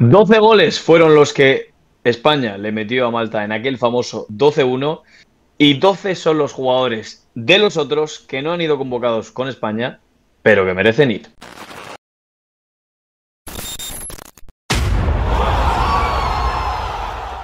12 goles fueron los que España le metió a Malta en aquel famoso 12-1 y 12 son los jugadores de los otros que no han ido convocados con España, pero que merecen ir.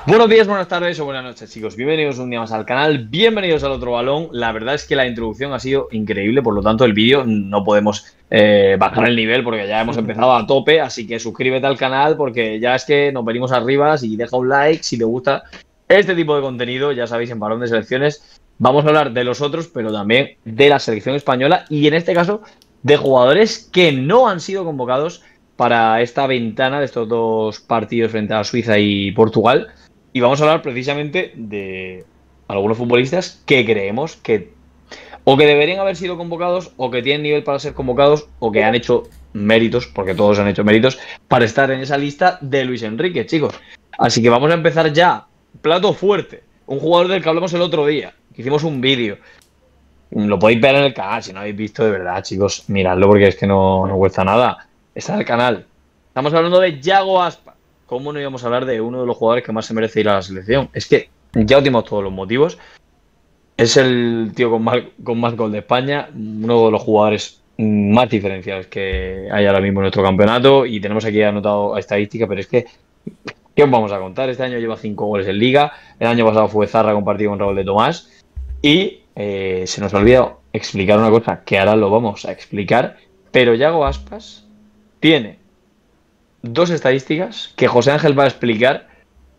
Buenos días, buenas tardes o buenas noches, chicos. Bienvenidos un día más al canal, bienvenidos al otro balón. La verdad es que la introducción ha sido increíble, por lo tanto, el vídeo no podemos eh, bajar el nivel porque ya hemos empezado a tope. Así que suscríbete al canal porque ya es que nos venimos arriba. Y deja un like, si te gusta este tipo de contenido, ya sabéis, en Balón de Selecciones vamos a hablar de los otros, pero también de la selección española y en este caso de jugadores que no han sido convocados para esta ventana de estos dos partidos frente a Suiza y Portugal. Y vamos a hablar precisamente de algunos futbolistas que creemos que o que deberían haber sido convocados o que tienen nivel para ser convocados o que han hecho méritos, porque todos han hecho méritos, para estar en esa lista de Luis Enrique, chicos. Así que vamos a empezar ya. Plato fuerte. Un jugador del que hablamos el otro día. hicimos un vídeo. Lo podéis ver en el canal, si no habéis visto de verdad, chicos. Miradlo porque es que no, cuesta nada. Está en el canal. Estamos hablando de Yago ¿cómo no íbamos a hablar de uno de los jugadores que más se merece ir a la selección? Es que ya últimos todos los motivos. Es el tío con más, con más gol de España, uno de los jugadores más diferenciales que hay ahora mismo en nuestro campeonato y tenemos aquí anotado a estadística, pero es que, ¿qué os vamos a contar? Este año lleva cinco goles en liga, el año pasado fue Zarra compartido con Raúl de Tomás y eh, se nos ha olvidado explicar una cosa que ahora lo vamos a explicar, pero Yago Aspas tiene dos estadísticas que José Ángel va a explicar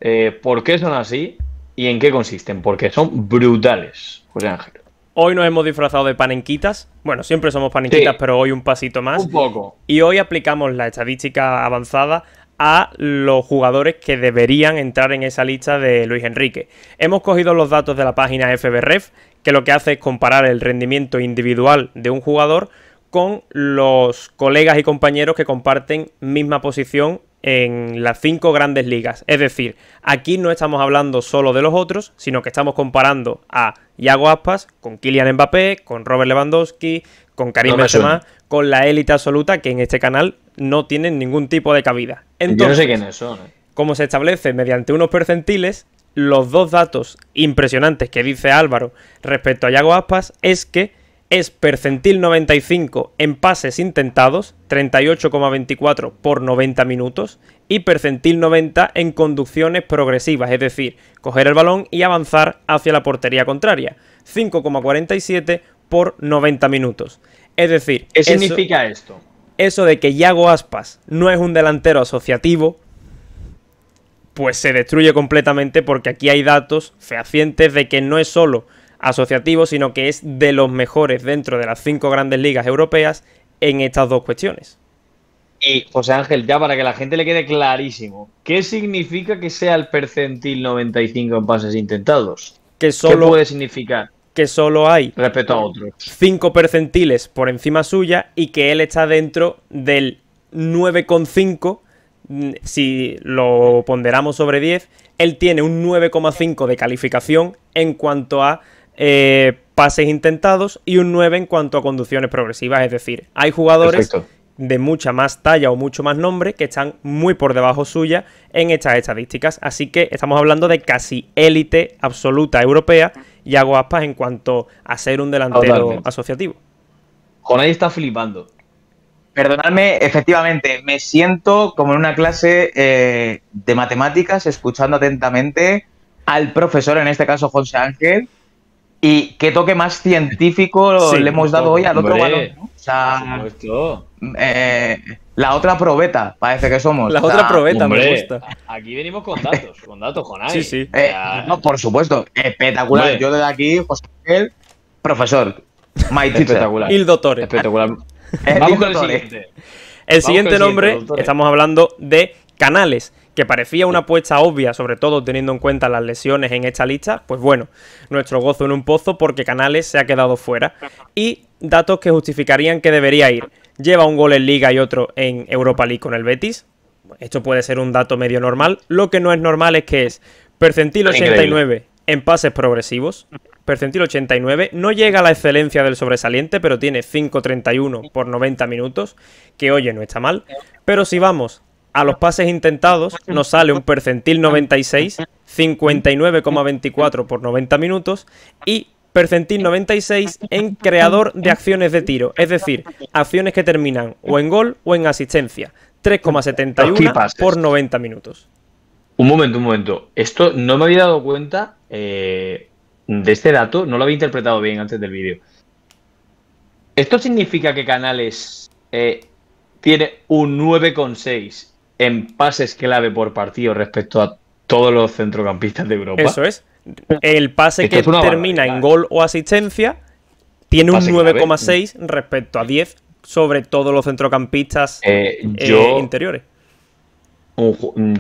eh, por qué son así y en qué consisten, porque son brutales, José Ángel. Hoy nos hemos disfrazado de panenquitas. Bueno, siempre somos panenquitas, pero hoy un pasito más. Un poco. Y hoy aplicamos la estadística avanzada a los jugadores que deberían entrar en esa lista de Luis Enrique. Hemos cogido los datos de la página FBREF, que lo que hace es comparar el rendimiento individual de un jugador con los colegas y compañeros que comparten misma posición en las cinco grandes ligas. Es decir, aquí no estamos hablando solo de los otros, sino que estamos comparando a Yago Aspas con Kylian Mbappé, con Robert Lewandowski, con Karim Benzema, con la élite absoluta que en este canal no tienen ningún tipo de cabida. Entonces, Yo eh. Como se establece mediante unos percentiles, los dos datos impresionantes que dice Álvaro respecto a Yago Aspas es que es percentil 95 en pases intentados, 38,24 por 90 minutos, y percentil 90 en conducciones progresivas, es decir, coger el balón y avanzar hacia la portería contraria, 5,47 por 90 minutos. Es decir, ¿qué significa esto? Eso de que Yago Aspas no es un delantero asociativo, pues se destruye completamente porque aquí hay datos fehacientes de que no es solo asociativo, sino que es de los mejores dentro de las cinco grandes ligas europeas en estas dos cuestiones. Y José Ángel, ya para que la gente le quede clarísimo, ¿qué significa que sea el percentil 95 en pases intentados? Que solo, ¿Qué puede significar? Que solo hay respecto a otros. 5 percentiles por encima suya y que él está dentro del 9,5 mm, si lo ponderamos sobre 10, él tiene un 9,5 de calificación en cuanto a eh, pases intentados y un 9 en cuanto a conducciones progresivas. Es decir, hay jugadores de mucha más talla o mucho más nombre que están muy por debajo suya en estas estadísticas. Así que estamos hablando de casi élite absoluta europea y hago aspas en cuanto a ser un delantero asociativo asociativo. ahí está flipando. Perdonadme, efectivamente, me siento como en una clase eh, de matemáticas, escuchando atentamente al profesor, en este caso José Ángel, y qué toque más científico le hemos dado hoy al otro balón. ¿no? O sea, eh, la otra probeta, parece que somos. La otra probeta, me gusta. Aquí venimos con datos, con datos, con Sí, sí. Eh, no, por supuesto, espectacular. Yo desde aquí, José Miguel, profesor. My teacher. Espectacular. El doctor. Espectacular. Vamos con el siguiente. El siguiente nombre, estamos hablando de canales que parecía una apuesta obvia, sobre todo teniendo en cuenta las lesiones en esta lista, pues bueno, nuestro gozo en un pozo porque Canales se ha quedado fuera. Y datos que justificarían que debería ir. Lleva un gol en Liga y otro en Europa League con el Betis. Esto puede ser un dato medio normal. Lo que no es normal es que es percentil 89 en pases progresivos, percentil 89, no llega a la excelencia del sobresaliente, pero tiene 5.31 por 90 minutos, que oye, no está mal. Pero si vamos a los pases intentados nos sale un percentil 96, 59,24 por 90 minutos y percentil 96 en creador de acciones de tiro, es decir, acciones que terminan o en gol o en asistencia, 3,71 por 90 minutos. Un momento, un momento. Esto no me había dado cuenta eh, de este dato, no lo había interpretado bien antes del vídeo. ¿Esto significa que Canales eh, tiene un 9,6 en pases clave por partido respecto a todos los centrocampistas de Europa. Eso es. El pase que termina en gol o asistencia tiene un 9,6 respecto a 10 sobre todos los centrocampistas eh, eh, interiores.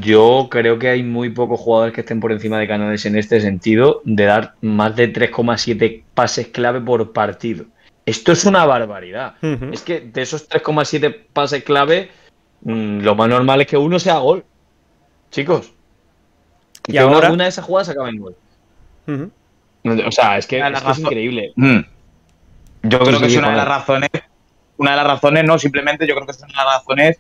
yo creo que hay muy pocos jugadores que estén por encima de Canales en este sentido de dar más de 3,7 pases clave por partido. Esto es una barbaridad. Es que de esos 3,7 pases clave, Mm, lo más normal es que uno sea gol. Chicos. Y, ahora... una de esas jugadas acaba en gol. O sea, es que, es, increíble. Mm. Yo creo que es una de las razones, una de las razones, no, simplemente yo creo que es una de las razones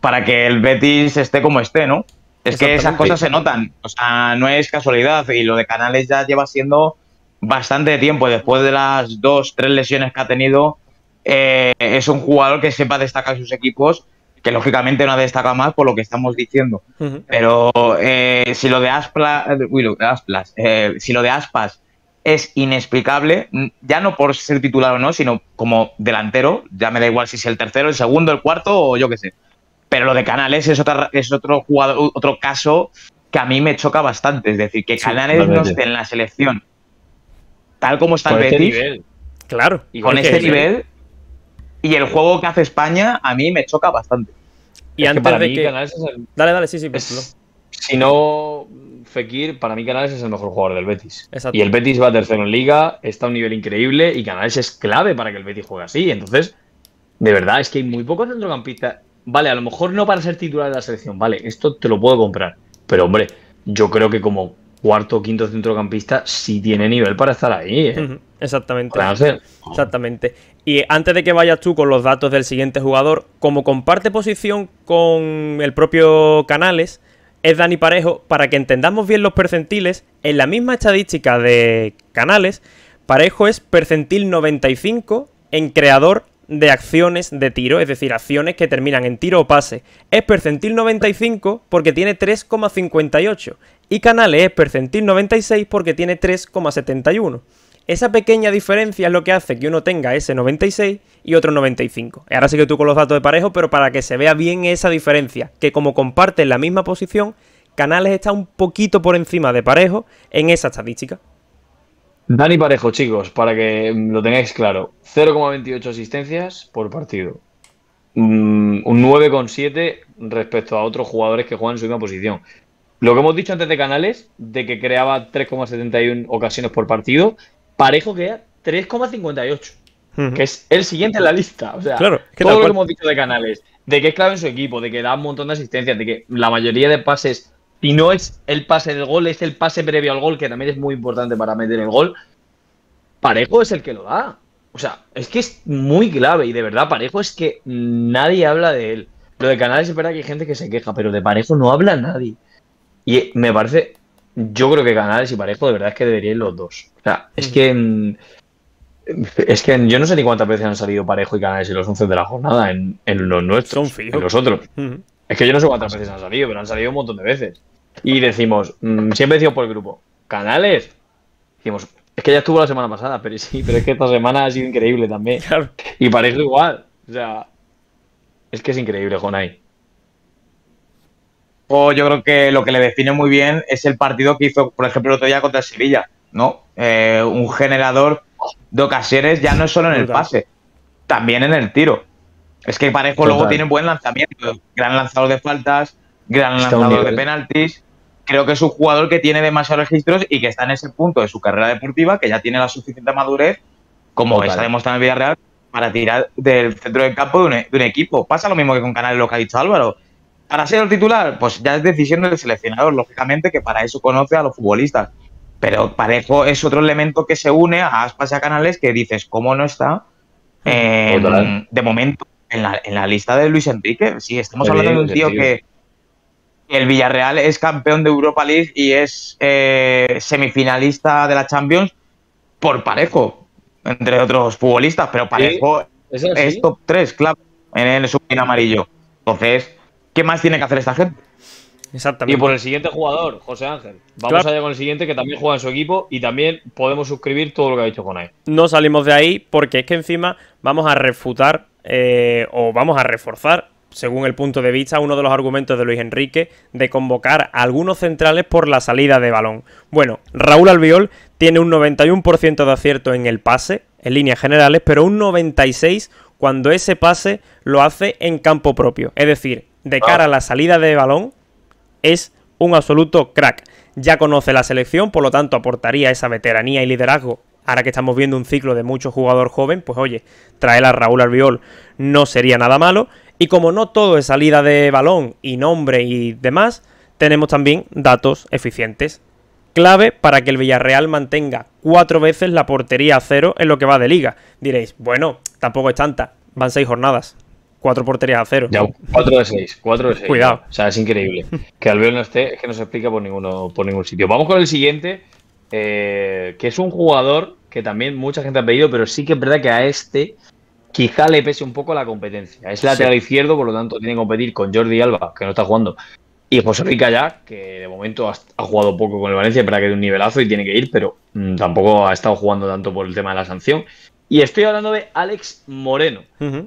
para que el Betis esté como esté, ¿no? Es que esas cosas se notan, o sea, no es casualidad y lo de Canales ya lleva siendo bastante tiempo, después de las dos, tres lesiones que ha tenido, eh, es un jugador que sepa destacar sus equipos que lógicamente no ha destacado más por lo que estamos diciendo. Pero eh, si lo de eh, Asplas, eh, si lo de Aspas es inexplicable, mm, ya no por ser titular o no, sino como delantero, ya me da igual si es el tercero, el segundo, el cuarto o yo qué sé. Pero lo de Canales es, otra, es otro, jugador, otro caso que a mí me choca bastante. Es decir, que Canales no esté en la selección tal como está el este Betis. nivel. Claro. Con este nivel y el juego que hace España a mí me choca bastante. Y antes de que... Dale, dale, sí, sí. Si no, Fekir, para mí Canales es el mejor jugador del Betis. Y el Betis va a tercero en liga, está a un nivel increíble y Canales es clave para que el Betis juegue así. Entonces, de verdad, es que hay muy pocos centrocampistas. Vale, a lo mejor no para ser titular de la selección, vale, esto te lo puedo comprar. Pero hombre, yo creo que como cuarto o quinto centrocampista sí tiene nivel para estar ahí. ¿eh? Exactamente. Exactamente. Y antes de que vayas tú con los datos del siguiente jugador, como comparte posición con el propio Canales, es Dani Parejo, para que entendamos bien los percentiles, en la misma estadística de Canales, Parejo es percentil 95 en creador de acciones de tiro, es decir, acciones que terminan en tiro o pase. Es percentil 95 porque tiene 3,58 y Canales es percentil 96 porque tiene 3,71. Esa pequeña diferencia es lo que hace que uno tenga ese 96 y otro 95. Ahora sí que tú con los datos de parejo, pero para que se vea bien esa diferencia, que como comparten la misma posición, Canales está un poquito por encima de parejo en esa estadística. Dani Parejo, chicos, para que lo tengáis claro, 0,28 asistencias por partido. Mm, un 9,7 respecto a otros jugadores que juegan en su misma posición. Lo que hemos dicho antes de Canales, de que creaba 3,71 ocasiones por partido, Parejo queda 3,58. Que es el siguiente en la lista. O sea, todo lo que hemos dicho de Canales, de que es clave en su equipo, de que da un montón de asistencia de que la mayoría de pases, y no es el pase del gol, es el pase previo al gol, que también es muy importante para meter el gol. Parejo es el que lo da. O sea, es que es muy clave y de verdad Parejo es que nadie habla de él. Lo de Canales es verdad que hay gente que se queja, pero de Parejo no habla nadie. Y me parece, yo creo que Canales y Parejo de verdad es que deberían los dos. O sea, es que. Es que yo no sé ni cuántas veces han salido Parejo y Canales y los 11 de la jornada, en, los nuestros, en los otros. Es que yo no sé cuántas veces han salido, pero han salido un montón de veces. Y decimos, mm, siempre decimos por el grupo, Canales. Decimos, es que ya estuvo la semana pasada, pero sí, pero es que esta semana ha sido increíble también. Y Parejo igual. O sea, es que es increíble, Jonay. O yo creo que lo que le define muy bien es el partido que hizo, por ejemplo, el otro día contra Sevilla. ¿no? Eh, un generador de ocasiones ya no es solo en el pase, también en el tiro. Es que Parejo luego tiene buen lanzamiento, gran lanzador de faltas, gran lanzador de penaltis. Creo que es un jugador que tiene demasiados registros y que está en ese punto de su carrera deportiva, que ya tiene la suficiente madurez, como está demostrado en Villarreal, para tirar del centro del campo de un, e-, equipo. Pasa lo mismo que con Canales, lo que ha dicho Álvaro. Para ser el titular, pues ya es decisión del seleccionador, lógicamente, que para eso conoce a los futbolistas. Pero Parejo es otro elemento que se une a Aspas y a Canales que dices, ¿cómo no está? Eh, de momento, en la, lista de Luis Enrique. Sí, estamos hablando de un tío, que el Villarreal es campeón de Europa League y es eh, semifinalista de la Champions por Parejo, entre otros futbolistas, pero Parejo ¿Es, top 3, claro, en el submarino amarillo. Entonces, ¿qué más tiene que hacer esta gente? Exactamente. Y por el siguiente jugador, José Ángel. Vamos allá con el siguiente que también juega en su equipo y también podemos suscribir todo lo que ha dicho con él No salimos de ahí porque es que encima vamos a refutar eh, o vamos a reforzar, según el punto de vista, uno de los argumentos de Luis Enrique de convocar a algunos centrales por la salida de balón. Bueno, Raúl Albiol tiene un 91% de acierto en el pase, en líneas generales, pero un 96% cuando ese pase lo hace en campo propio. Es decir, de ah. cara a la salida de balón, es un absoluto crack. Ya conoce la selección, por lo tanto aportaría esa veteranía y liderazgo. Ahora que estamos viendo un ciclo de mucho jugador joven, pues oye, traer a Raúl Arbiol no sería nada malo. Y como no todo es salida de balón y nombre y demás, tenemos también datos eficientes. Clave para que el Villarreal mantenga cuatro veces la portería a cero en lo que va de liga. Diréis, bueno, tampoco es tanta, van seis jornadas cuatro porterías a cero. Ya, cuatro de seis, cuatro de seis. Cuidado. O sea, es increíble. Que Albiol no esté, es que no se explica por, ninguno, por ningún sitio. Vamos con el siguiente, eh, que es un jugador que también mucha gente ha pedido, pero sí que es verdad que a este quizá le pese un poco la competencia. Es lateral izquierdo, por lo tanto tiene que competir con Jordi Alba, que no está jugando, y José Rica ya, que de momento ha, jugado poco con el Valencia, para que de un nivelazo y tiene que ir, pero mm, tampoco ha estado jugando tanto por el tema de la sanción. Y estoy hablando de Alex Moreno,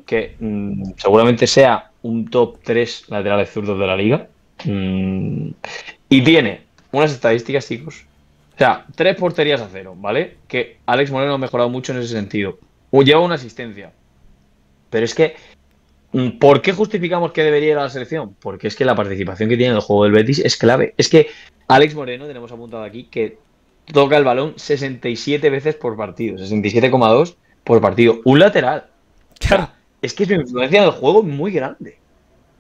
que mm, seguramente sea un top 3 laterales zurdos de la liga. Mm, y tiene unas estadísticas, chicos. O sea, tres porterías a cero, ¿vale? Que Alex Moreno ha mejorado mucho en ese sentido. O lleva una asistencia. Pero es que, mm, ¿por qué justificamos que debería ir a la selección? Porque es que la participación que tiene en el juego del Betis es clave. Es que Alex Moreno, tenemos apuntado aquí, que toca el balón 67 veces por partido, 67,2 por partido. Un lateral. Claro. es que su influencia en el juego es muy grande.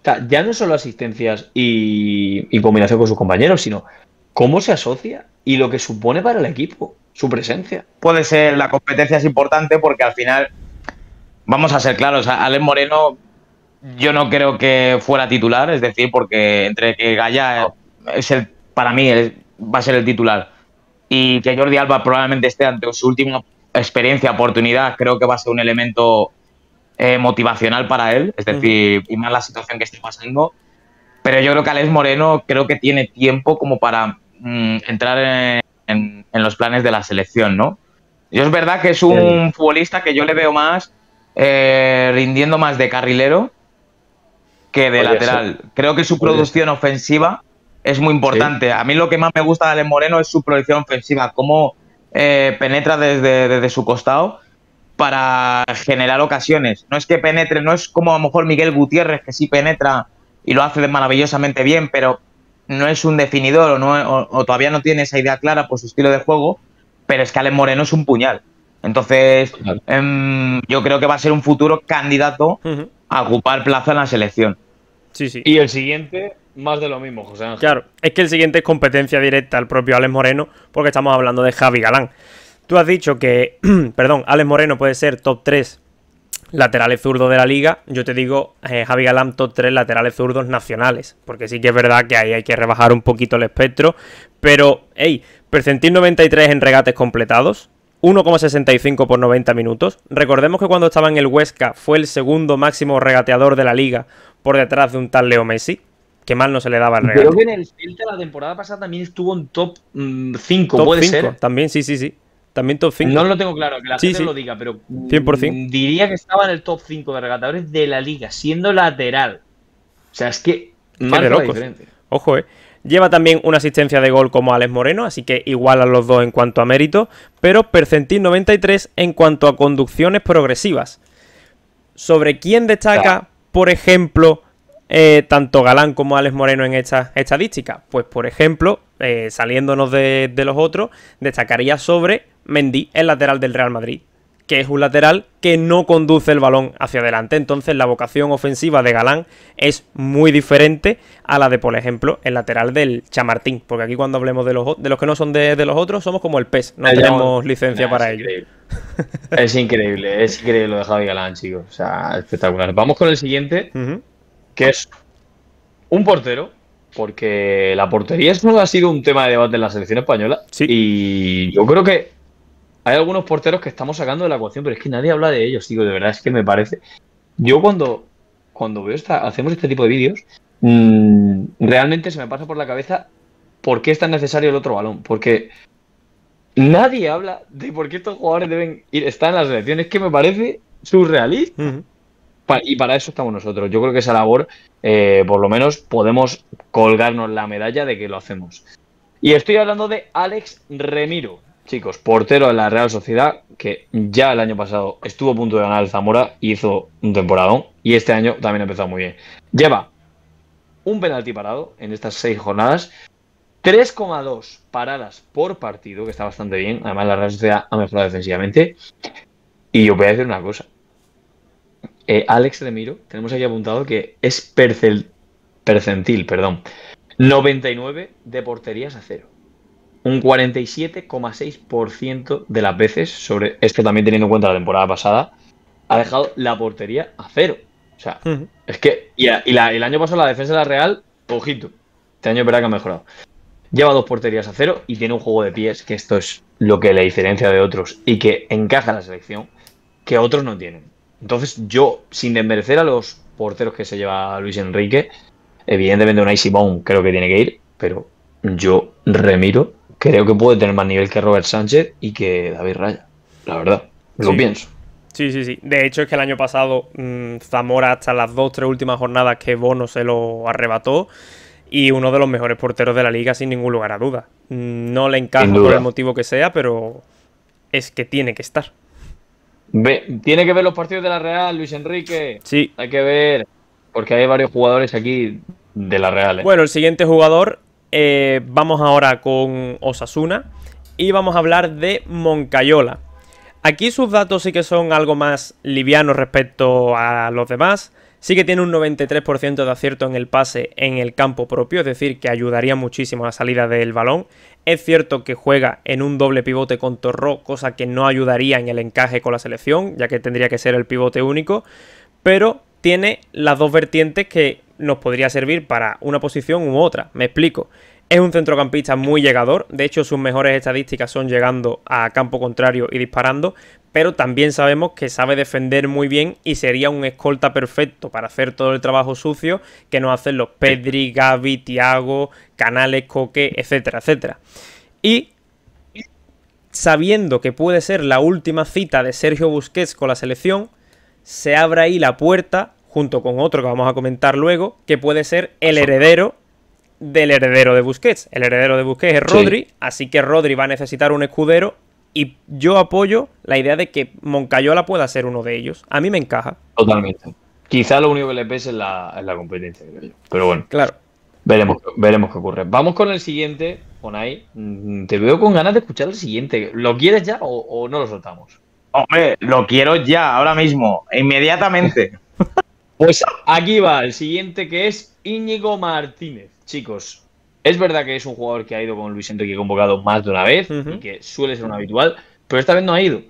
O sea, ya no solo asistencias y, combinación con sus compañeros, sino cómo se asocia y lo que supone para el equipo, su presencia. Puede ser, la competencia es importante porque al final, vamos a ser claros, Alex Moreno yo no creo que fuera titular, es decir, porque entre que Gaya es el, para mí va a ser el titular y que Jordi Alba probablemente esté ante su última experiencia, oportunidad, creo que va a ser un elemento eh, motivacional para él, es decir, y más la situación que esté pasando. Pero yo creo que Alex Moreno creo que tiene tiempo como para mm, entrar en, los planes de la selección, ¿no? Yo es verdad que es un futbolista que yo le veo más eh, rindiendo más de carrilero que de lateral. Creo que su producción ofensiva es muy importante. A mí lo que más me gusta de Alex Moreno es su producción ofensiva, cómo eh, penetra desde, su costado para generar ocasiones. No es que penetre, no es como a lo mejor Miguel Gutiérrez, que sí penetra y lo hace maravillosamente bien, pero no es un definidor o, no, todavía no tiene esa idea clara por su estilo de juego, pero es que Alex Moreno es un puñal. Entonces, em, yo creo que va a ser un futuro candidato a ocupar plaza en la selección. Sí, sí. Y el siguiente, más de lo mismo, José Ángel. Claro, es que el siguiente es competencia directa al propio Alex Moreno, porque estamos hablando de Javi Galán. Tú has dicho que, perdón, Alex Moreno puede ser top 3 laterales zurdos de la liga. Yo te digo, eh, Javi Galán, top 3 laterales zurdos nacionales. Porque sí que es verdad que ahí hay que rebajar un poquito el espectro. Pero, hey, percentil 93 en regates completados. 1,65 por 90 minutos. Recordemos que cuando estaba en el Huesca fue el segundo máximo regateador de la liga por detrás de un tal Leo Messi. Que mal no se le daba al Real. Creo que en el Celta la temporada pasada también estuvo en top 5, mm, puede cinco, ser. También, sí, sí, sí. También top 5. No lo tengo claro, que la sí, gente lo diga, pero 100%. Mm, diría que estaba en el top 5 de regatadores de la liga, siendo lateral. O sea, es que Ojo, eh. Lleva también una asistencia de gol como Alex Moreno, así que igual a los dos en cuanto a mérito, pero percentil 93 en cuanto a conducciones progresivas. Sobre quién destaca, por ejemplo, eh, tanto Galán como Alex Moreno en esta estadística Pues, por ejemplo, eh, saliéndonos de, los otros, destacaría sobre Mendy, el lateral del Real Madrid, que es un lateral que no conduce el balón hacia adelante. Entonces la vocación ofensiva de Galán es muy diferente a la de, por ejemplo, el lateral del Chamartín. Porque aquí cuando hablemos de los, de los que no son de, los otros, somos como el pez. No tenemos licencia para ello. es increíble, es increíble lo de Galán, chicos. sea, espectacular. Vamos con el siguiente que es un portero, porque la portería no ha sido un tema de debate en la selección española. Y yo creo que hay algunos porteros que estamos sacando de la ecuación, pero es que nadie habla de ellos, digo, de verdad es que me parece. Yo cuando, cuando veo esta, hacemos este tipo de vídeos, mm, realmente se me pasa por la cabeza por qué es tan necesario el otro balón, porque nadie habla de por qué estos jugadores deben ir, estar en la selección, es que me parece surrealista y para eso estamos nosotros. Yo creo que esa labor, eh, por lo menos, podemos colgarnos la medalla de que lo hacemos. Y estoy hablando de Alex Remiro, chicos, portero de la Real Sociedad, que ya el año pasado estuvo a punto de ganar el Zamora, hizo un temporadón, y este año también ha empezado muy bien. Lleva un penalti parado en estas seis jornadas, 3,2 paradas por partido, que está bastante bien, además la Real Sociedad ha mejorado defensivamente, y yo voy a decir una cosa, eh, Alex de tenemos aquí apuntado que es percentil, perdón, 99 de porterías a cero. Un 47,6% de las veces, sobre esto también teniendo en cuenta la temporada pasada, ha dejado la portería a cero. O sea, es que. el año pasado la defensa de la Real, ojito. Este año verá que ha mejorado. Lleva dos porterías a cero y tiene un juego de pies, que esto es lo que le diferencia de otros y que encaja la selección, que otros no tienen. Entonces, yo, sin desmerecer a los porteros que se lleva Luis Enrique, evidentemente un Bone creo que tiene que ir, pero yo remiro, creo que puede tener más nivel que Robert Sánchez y que David Raya, la verdad, lo pienso. Sí, sí, sí. De hecho, es que el año pasado mm, Zamora, hasta las dos, tres últimas jornadas que Bono se lo arrebató, y uno de los mejores porteros de la liga, sin ningún lugar a duda. Mm, no le encaja por el motivo que sea, pero es que tiene que estar tiene que ver los partidos de la Real, Luis Enrique. Sí. Hay que ver, porque hay varios jugadores aquí de la Real. ¿eh? Bueno, el siguiente jugador, eh, vamos ahora con Osasuna y vamos a hablar de Moncayola. Aquí sus datos sí que son algo más livianos respecto a los demás. Sí que tiene un 93% de acierto en el pase en el campo propio, es decir, que ayudaría muchísimo a la salida del balón. Es cierto que juega en un doble pivote con Torró, cosa que no ayudaría en el encaje con la selección, ya que tendría que ser el pivote único, pero tiene las dos vertientes que nos podría servir para una posición u otra. Me explico. Es un centrocampista muy llegador, de hecho sus mejores estadísticas son llegando a campo contrario y disparando, pero también sabemos que sabe defender muy bien y sería un escolta perfecto para hacer todo el trabajo sucio que nos hacen los Pedri, Gavi, Tiago, Canales, Coque, etcétera, etcétera. Y sabiendo que puede ser la última cita de Sergio Busquets con la selección, se abre ahí la puerta, junto con otro que vamos a comentar luego, que puede ser el heredero del heredero de Busquets. El heredero de Busquets es Rodri, así que Rodri va a necesitar un escudero y yo apoyo la idea de que Moncayola pueda ser uno de ellos. A mí me encaja. Totalmente. Quizá lo único que le pese es la, competencia, Pero bueno. Claro. Veremos, veremos qué ocurre. Vamos con el siguiente, Onay. Mm, te veo con ganas de escuchar el siguiente. ¿Lo quieres ya o, o no lo soltamos? Hombre, lo quiero ya, ahora mismo, inmediatamente. pues aquí va el siguiente que es Íñigo Martínez. Chicos, es verdad que es un jugador que ha ido con Luis Enrique convocado más de una vez y que suele ser un habitual, pero esta vez no ha ido.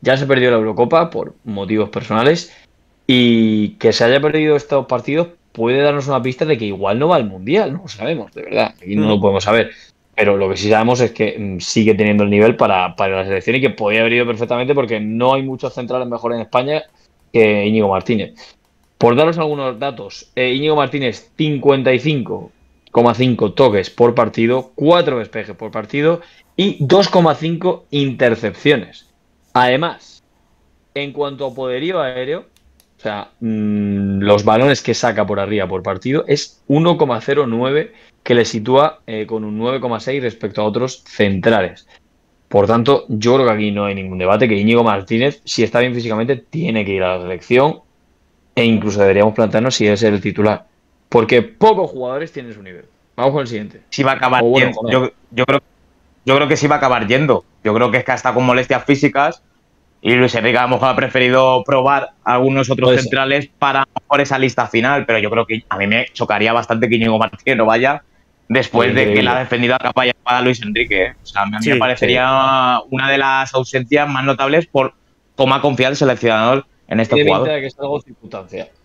Ya se perdió la Eurocopa por motivos personales y que se haya perdido estos partidos puede darnos una pista de que igual no va al Mundial, no lo sabemos, de verdad, y no lo mm. podemos saber. Pero lo que sí sabemos es que mm, sigue teniendo el nivel para, la selección y que podría haber ido perfectamente porque no hay muchos centrales mejores en España que Íñigo Martínez. Por daros algunos datos, eh, Íñigo Martínez, 55, 2,5 toques por partido, 4 despejes por partido y 2,5 intercepciones. Además, en cuanto a poderío aéreo, o sea, mm, los balones que saca por arriba por partido es 1,09 que le sitúa eh, con un 9,6 respecto a otros centrales. Por tanto, yo creo que aquí no hay ningún debate que Íñigo Martínez, si está bien físicamente, tiene que ir a la selección e incluso deberíamos plantearnos si es el titular. Porque pocos jugadores tienen su nivel. Vamos con el siguiente. Si va a acabar Yo, creo, yo creo que sí va a acabar yendo. Yo creo que es que hasta con molestias físicas. Y Luis Enrique a lo mejor ha preferido probar algunos otros centrales para mejor esa lista final. Pero yo creo que a mí me chocaría bastante que Íñigo Martínez no vaya después de que la ha defendido a capa y Luis Enrique. ¿eh? O sea, a mí me parecería una de las ausencias más notables por tomar confianza del el seleccionador en este jugador.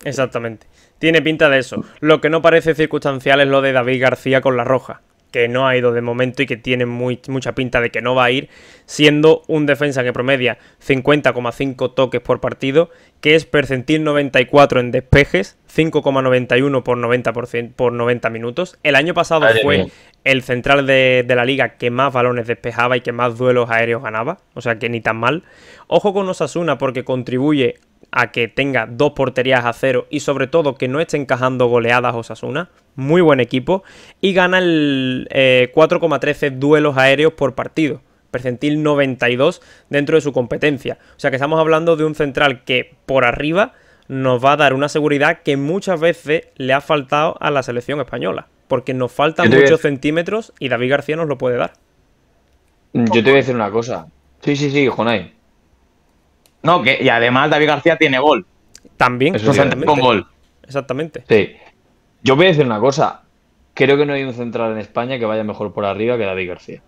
Exactamente. Tiene pinta de eso. Lo que no parece circunstancial es lo de David García con la roja, que no ha ido de momento y que tiene mucha pinta de que no va a ir, siendo un defensa que promedia 50,5 toques por partido, que es percentil 94 en despejes, 5,91 por 90, por minutos. El año pasado fue el central de, de la liga que más balones despejaba y que más duelos aéreos ganaba, o sea que ni tan mal. Ojo con Osasuna porque contribuye a que tenga dos porterías a cero y sobre todo que no esté encajando goleadas Osasuna. Muy buen equipo. Y gana el 4,13 eh, duelos aéreos por partido. Percentil 92 dentro de su competencia. O sea que estamos hablando de un central que por arriba nos va a dar una seguridad que muchas veces le ha faltado a la selección española. Porque nos faltan muchos centímetros y David García nos lo puede dar. Yo te voy a decir una cosa. Sí, sí, sí, Jonay. No, que, y además David García tiene gol. También, con gol. Exactamente. Sí. Yo voy a decir una cosa. Creo que no hay un central en España que vaya mejor por arriba que David García.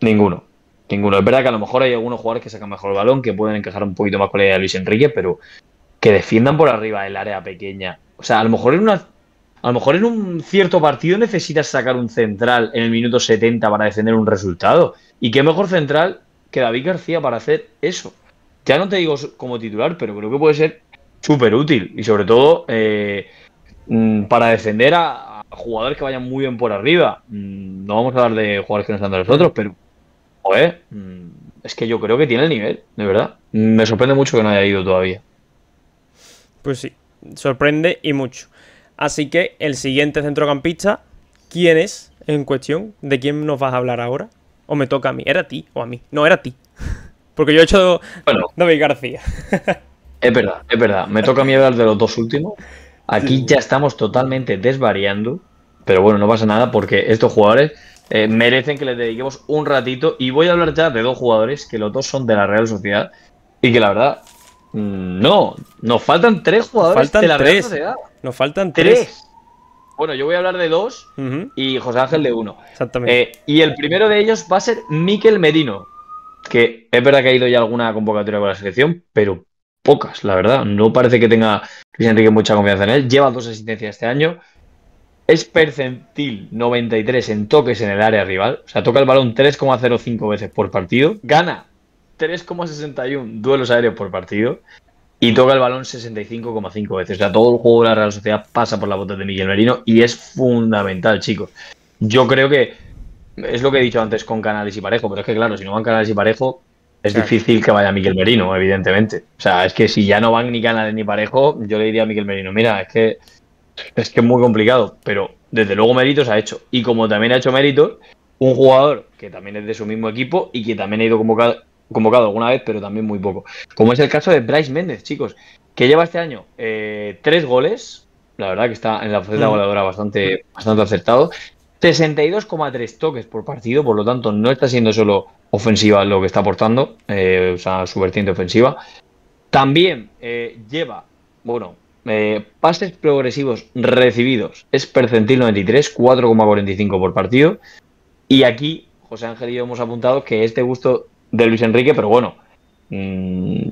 Ninguno. Ninguno. Es verdad que a lo mejor hay algunos jugadores que sacan mejor el balón, que pueden encajar un poquito más con la idea de Luis Enrique, pero que defiendan por arriba el área pequeña. O sea, a lo mejor en una. A lo mejor en un cierto partido necesitas sacar un central en el minuto 70 para defender un resultado. ¿Y qué mejor central que David García para hacer eso? ya no te digo como titular, pero creo que puede ser súper útil y sobre todo eh, mm, para defender a, jugadores que vayan muy bien por arriba. Mm, no vamos a hablar de jugadores que no están de nosotros, pero joder, mm, es que yo creo que tiene el nivel, de verdad. Me sorprende mucho que no haya ido todavía. Pues sí, sorprende y mucho. Así que el siguiente centrocampista, ¿quién es en cuestión? ¿De quién nos vas a hablar ahora? ¿O me toca a mí? ¿Era ti o a mí? No, era a ti. Porque yo he hecho bueno, David García. es verdad, es verdad. Me toca a mí hablar de los dos últimos. Aquí ya estamos totalmente desvariando. Pero bueno, no pasa nada porque estos jugadores eh, merecen que les dediquemos un ratito. Y voy a hablar ya de dos jugadores que los dos son de la Real Sociedad. Y que la verdad, mm, no, nos faltan tres jugadores de la Real Sociedad. Nos faltan tres. Bueno, yo voy a hablar de dos y José Ángel de uno. Exactamente. Eh, y el primero de ellos va a ser Miquel Merino que es verdad que ha ido ya alguna convocatoria con la selección, pero pocas, la verdad. No parece que tenga Luis Enrique mucha confianza en él. Lleva dos asistencias este año. Es percentil 93 en toques en el área rival. O sea, toca el balón 3,05 veces por partido. Gana 3,61 duelos aéreos por partido. Y toca el balón 65,5 veces. O sea, todo el juego de la Real Sociedad pasa por la bota de Miguel Merino y es fundamental, chicos. Yo creo que es lo que he dicho antes con Canales y Parejo, pero es que claro, si no van Canales y Parejo, es difícil que vaya Miguel Merino, evidentemente. O sea, es que si ya no van ni Canales ni Parejo, yo le diría a Miguel Merino, mira, es que es que es muy complicado, pero desde luego méritos ha hecho. Y como también ha hecho méritos, un jugador que también es de su mismo equipo y que también ha ido convocado, alguna vez, pero también muy poco. Como es el caso de Bryce Méndez, chicos, que lleva este año eh, tres goles, la verdad que está en la faceta mm. goleadora bastante, bastante acertado. 62,3 toques por partido, por lo tanto no está siendo solo ofensiva lo que está aportando, eh, o sea, su vertiente ofensiva. También eh, lleva, bueno, eh, pases progresivos recibidos, es percentil 93, 4,45 por partido. Y aquí, José Ángel y yo hemos apuntado que este gusto de Luis Enrique, pero bueno, mm,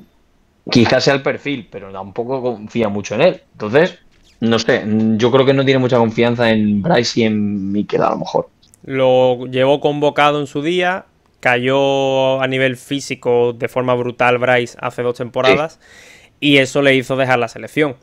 quizás sea el perfil, pero tampoco confía mucho en él. Entonces, no sé, yo creo que no tiene mucha confianza en Bryce y en Mikel a lo mejor. Lo llevó convocado en su día, cayó a nivel físico de forma brutal Bryce hace dos temporadas y eso le hizo dejar la selección.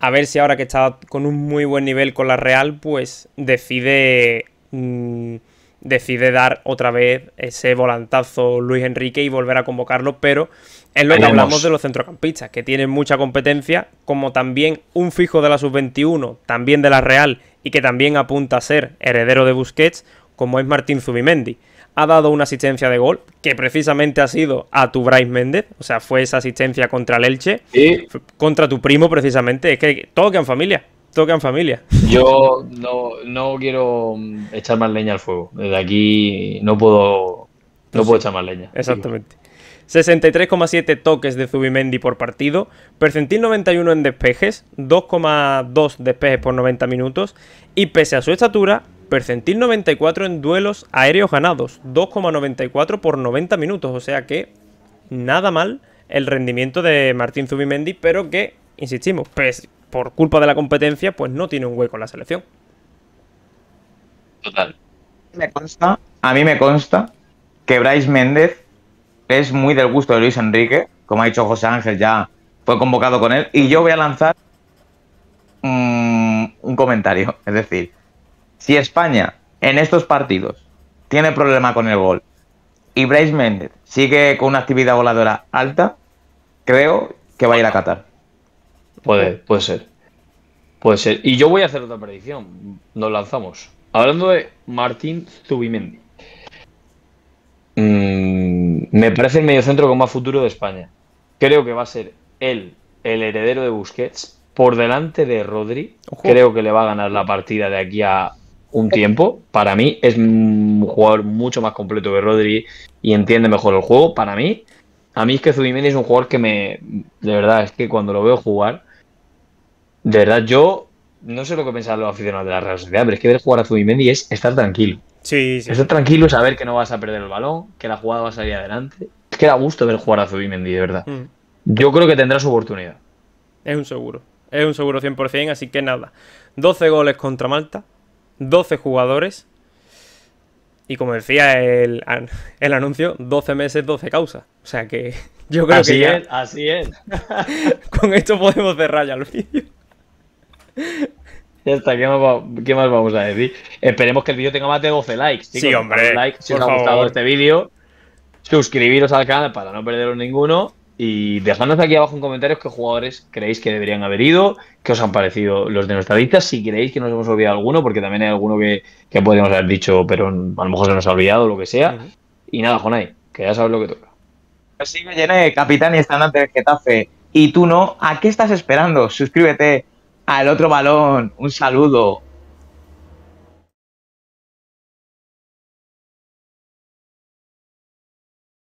A ver si ahora que está con un muy buen nivel con la Real, pues decide mm, decide dar otra vez ese volantazo Luis Enrique y volver a convocarlo, pero es lo que hablamos de los centrocampistas, que tienen mucha competencia, como también un fijo de la sub-21, también de la Real, y que también apunta a ser heredero de Busquets, como es Martín Zubimendi. Ha dado una asistencia de gol, que precisamente ha sido a tu Bryce Méndez, o sea, fue esa asistencia contra el Elche, contra tu primo precisamente, es que todo queda en familia, todo familia. Yo no, no quiero mm, echar más leña al fuego, desde aquí no puedo, no pues puedo echar más leña. Exactamente. 63,7 toques de Zubimendi por partido, percentil 91 en despejes, 2,2 despejes por 90 minutos, y pese a su estatura, percentil 94 en duelos aéreos ganados, 2,94 por 90 minutos, o sea que nada mal el rendimiento de Martín Zubimendi, pero que, insistimos, pues, por culpa de la competencia, pues no tiene un hueco en la selección. Total. a mí me consta que Bryce Méndez es muy del gusto de Luis Enrique, como ha dicho José Ángel, ya fue convocado con él, y yo voy a lanzar mm, un comentario, es decir, si España en estos partidos tiene problema con el gol y Brace Méndez sigue con una actividad voladora alta, creo que va a ir a Qatar. Puede, puede ser. Puede ser. Y yo voy a hacer otra predicción. Nos lanzamos. Hablando de Martín Zubimendi. Mm, me parece el mediocentro con más futuro de España. Creo que va a ser él, el heredero de Busquets, por delante de Rodri. Creo que le va a ganar la partida de aquí a un tiempo. Para mí es un jugador mucho más completo que Rodri y entiende mejor el juego. Para mí, a mí es que Zubimendi es un jugador que me. De verdad, es que cuando lo veo jugar. De verdad, yo no sé lo que pensan los aficionados de la Real Sociedad, pero es que ver jugar a Zubimendi es estar tranquilo. Sí, sí. tranquilo, saber que no vas a perder el balón, que la jugada va a salir adelante. Es que da gusto ver jugar a Zubimendi, de verdad. Mm. Yo creo que tendrá su oportunidad. Es un seguro. Es un seguro 100%, así que nada. 12 goles contra Malta, 12 jugadores. Y como decía el, anuncio, 12 meses, 12 causas. O sea que yo creo que. es, así es. con esto podemos cerrar ya el vídeo. Ya está, ¿qué más, vamos a decir? Esperemos que el vídeo tenga más de 12 likes. Sí, hombre. Like si os ha gustado este vídeo. Suscribiros al canal para no perderos ninguno. Y dejadnos aquí abajo en comentarios qué jugadores creéis que deberían haber ido, qué os han parecido los de nuestra lista, si creéis que nos hemos olvidado alguno, porque también hay alguno que, que podríamos haber dicho, pero a lo mejor se nos ha olvidado, lo que sea. Y nada, Jonay, que ya sabes lo que toca. Pues sí me llené, capitán y estandarte del Getafe. Y tú no, ¿a qué estás esperando? Suscríbete al otro balón. Un saludo.